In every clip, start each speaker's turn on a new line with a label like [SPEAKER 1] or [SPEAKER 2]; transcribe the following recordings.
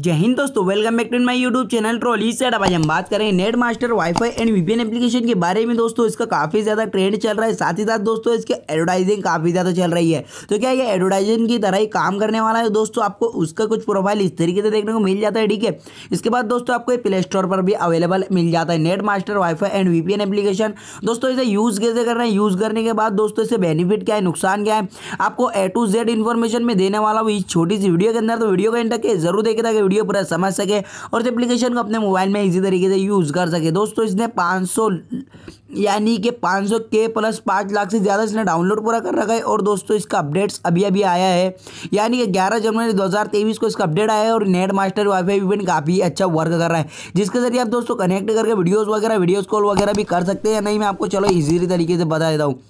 [SPEAKER 1] जय हिंद दोस्तों welcome back to my YouTube channel trolley set अब आज हम बात करें net master WiFi and VPN application के बारे में दोस्तों इसका काफ़ी ज़्यादा ट्रेंड चल रहा है साथ ही साथ दोस्तों इसके एडवर्टाइजिंग काफ़ी ज़्यादा चल रही है तो क्या ये एडवर्टाइजिंग की तरह ही काम करने वाला है दोस्तों आपको उसका कुछ प्रोफाइल इस तरीके से देखने को मिल जाता है ठीक है इसके बाद दोस्तों आपको प्ले स्टोर पर भी अवेलेबल मिल जाता है net master WiFi and VPN application दोस्तों इसे यूज़ कैसे कर रहे हैं यूज़ करने के बाद दोस्तों इसे बेनिफिट क्या है नुकसान क्या है आपको ए टू जेड इन्फॉर्मेशन में देने वाला हूँ इस छोटी सी वीडियो के अंदर तो वीडियो का एंड तक जरूर देखे वीडियो पूरा समझ सके और इस एप्लीकेशन को अपने मोबाइल में इजी तरीके से यूज़ कर सके दोस्तों इसने 500 यानी कि 500 के प्लस पाँच लाख से ज़्यादा इसने डाउनलोड पूरा कर रखा है और दोस्तों इसका अपडेट्स अभी अभी आया है यानी कि ग्यारह जनवरी दो को इसका अपडेट आया है और नेट मास्टर वाईफाई भी काफ़ी अच्छा वर्क कर रहा है जिसके जरिए आप दोस्तों कनेक्ट करके वीडियोज़ वगैरह वीडियोज़ कॉल वगैरह भी कर सकते हैं या नहीं मैं आपको चलो ईजीली तरीके से बता देता हूँ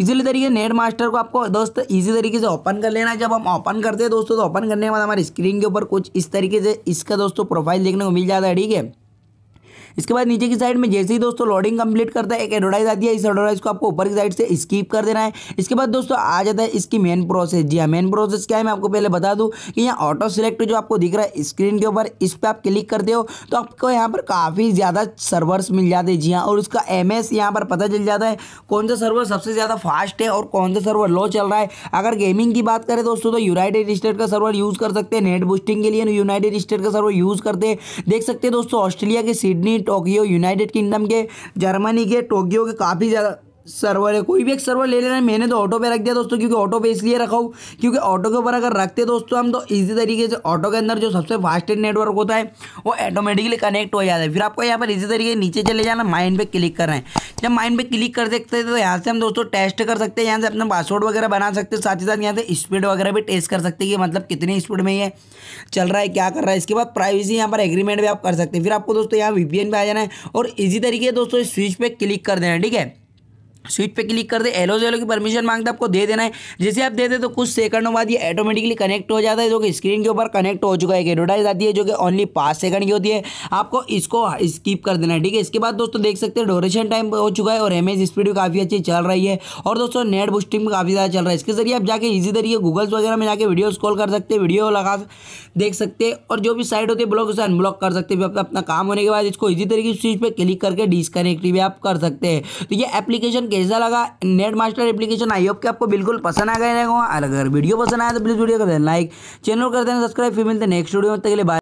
[SPEAKER 1] इजीली तरीके नेट मास्टर को आपको दोस्त इजी तरीके से ओपन कर लेना जब हम ओपन करते हैं दोस्तों तो ओपन करने के बाद हमारी स्क्रीन के ऊपर कुछ इस तरीके से इसका दोस्तों प्रोफाइल देखने को मिल जाता है ठीक है इसके बाद नीचे की साइड में जैसे ही दोस्तों लोडिंग कंप्लीट करता है एक एडवर्टाइज आती है इस एडवर्टाइज को आपको ऊपर की साइड से स्कीप कर देना है इसके बाद दोस्तों आ जाता है इसकी मेन प्रोसेस जी हाँ मेन प्रोसेस क्या है मैं आपको पहले बता दूँ कि यहाँ ऑटो सिलेक्ट जो आपको दिख रहा है स्क्रीन के ऊपर इस पर आप क्लिक करते हो तो आपको यहाँ पर काफ़ी ज़्यादा सर्वर्स मिल जाते हैं जी हाँ और उसका एम एस यहाँ पर पता चल जाता है कौन सा सर्वर सबसे ज़्यादा फास्ट है और कौन सा सर्वर लो चल रहा है अगर गेमिंग की बात करें दोस्तों तो यूनाइटेड स्टेट का सर्वर यूज़ कर सकते हैं नेट बूस्टिंग के लिए यूनाइटेड स्टेट का सर्वर यूज़ करते हैं देख सकते हैं दोस्तों ऑस्ट्रेलिया के सिडनी टोक्यो यूनाइटेड किंगडम के जर्मनी के टोक्यो के काफ़ी ज़्यादा सर्वर है कोई भी एक सर्वर ले लेना है मैंने तो ऑटो पे रख दिया दोस्तों क्योंकि ऑटो पे इसलिए रखा हूँ क्योंकि ऑटो के ऊपर अगर रखते दोस्तों हम तो इसी तरीके से ऑटो के अंदर जो सबसे फास्टेस्ट नेटवर्क होता है वो ऑटोमेटिकली कनेक्ट हो जाता है फिर आपको यहाँ पर इसी तरीके नीचे चले जाना माइंड पे क्लिक करना है जब माइंड पे क्लिक कर सकते हैं तो यहाँ से हम दोस्तों टेस्ट कर सकते हैं यहाँ से अपना पासवर्ड वगैरह बना सकते हैं साथ ही साथ यहाँ से स्पीड वगैरह भी टेस्ट कर सकते हैं कि मतलब कितनी स्पीड में ये चल रहा है क्या कर रहा है इसके बाद प्राइवेसी यहाँ पर एग्रीमेंट भी आप कर सकते हैं फिर आपको दोस्तों यहाँ वी पर आ जाना है और इसी तरीके दोस्तों स्विच पर क्लिक कर देना ठीक है स्विच पे क्लिक कर दे एलो जेलो की परमिशन मांगता है आपको दे देना है जैसे आप दे दे तो कुछ सेकंडों बाद ये ऑटोमेटिकली कनेक्ट हो जाता है जो कि स्क्रीन के ऊपर कनेक्ट हो चुका है एक एडवर्टाइज आती है जो कि ओनली पाँच सेकंड की होती है आपको इसको स्किप कर देना है ठीक है इसके बाद दोस्तों देख सकते हैं डोरेशन टाइम हो चुका है और एम स्पीड भी काफ़ी अच्छी चल रही है और दोस्तों नेट बुस्टिंग भी काफ़ी ज़्यादा चल रहा है इसके जरिए आप जाके ईजी तरीके गूगल्स वगैरह में जाकर वीडियो कॉल कर सकते हैं वीडियो लगा देख सकते हैं और जो भी साइट होती है ब्लॉक उसे अनब्लॉक कर सकते हैं अपना काम होने के बाद इसको ईजी तरीके स्विच पर क्लिक करके डिसकनेक्ट भी आप कर सकते हैं तो ये एप्लीकेशन कैसा लगा net master application I hope कि आपको बिल्कुल पसंद आ गया होगा अगर वीडियो पसंद आया तो प्लीज़ वीडियो कर देना लाइक चैनल कर देना सब्सक्राइब फिर मिलते हैं नेक्स्ट वीडियो में तक के लिए बाय